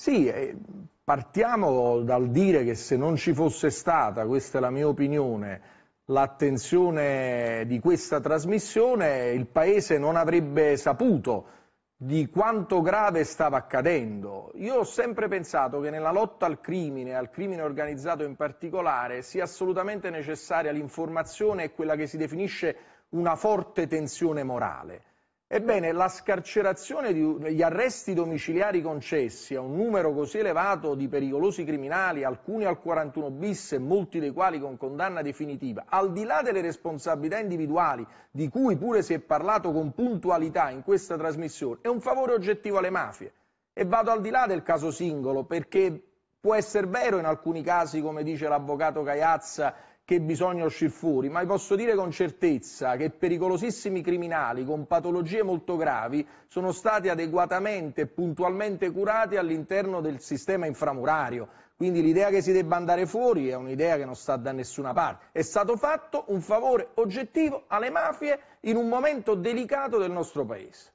Sì, eh, partiamo dal dire che se non ci fosse stata, questa è la mia opinione, l'attenzione di questa trasmissione, il Paese non avrebbe saputo di quanto grave stava accadendo. Io ho sempre pensato che nella lotta al crimine, al crimine organizzato in particolare, sia assolutamente necessaria l'informazione e quella che si definisce una forte tensione morale. Ebbene, la scarcerazione degli arresti domiciliari concessi a un numero così elevato di pericolosi criminali, alcuni al 41 bis e molti dei quali con condanna definitiva, al di là delle responsabilità individuali, di cui pure si è parlato con puntualità in questa trasmissione, è un favore oggettivo alle mafie. E vado al di là del caso singolo, perché Può essere vero in alcuni casi, come dice l'avvocato Cagliazza, che bisogna uscire fuori, ma vi posso dire con certezza che pericolosissimi criminali con patologie molto gravi sono stati adeguatamente e puntualmente curati all'interno del sistema inframurario. Quindi l'idea che si debba andare fuori è un'idea che non sta da nessuna parte. È stato fatto un favore oggettivo alle mafie in un momento delicato del nostro Paese.